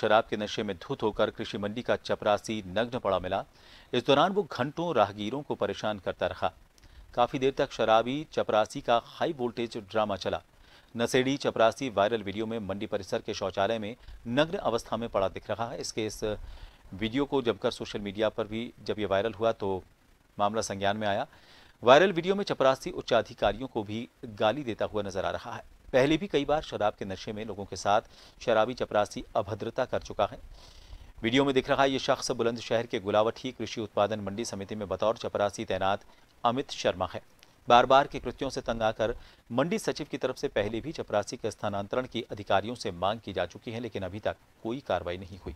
शराब के नशे में धुत होकर कृषि मंडी का चपरासी नग्न पड़ा मिला इस दौरान वो घंटों राहगीरों को परेशान करता रहा काफी देर तक शराबी चपरासी का हाई वोल्टेज ड्रामा चला नसेड़ी चपरासी वायरल वीडियो में मंडी परिसर के शौचालय में नग्न अवस्था में पड़ा दिख रहा है इसके इस वीडियो को जमकर सोशल मीडिया पर भी जब ये वायरल हुआ तो मामला संज्ञान में आया वायरल वीडियो में चपरासी उच्चाधिकारियों को भी गाली देता हुआ नजर आ रहा है पहले भी कई बार शराब के नशे में लोगों के साथ शराबी चपरासी अभद्रता कर चुका है वीडियो में दिख रहा ये शख्स बुलंदशहर के गुलावटी कृषि उत्पादन मंडी समिति में बतौर चपरासी तैनात अमित शर्मा है बार बार के कृत्यों से तंग आकर मंडी सचिव की तरफ से पहले भी चपरासी के स्थानांतरण की अधिकारियों से मांग की जा चुकी है लेकिन अभी तक कोई कार्रवाई नहीं हुई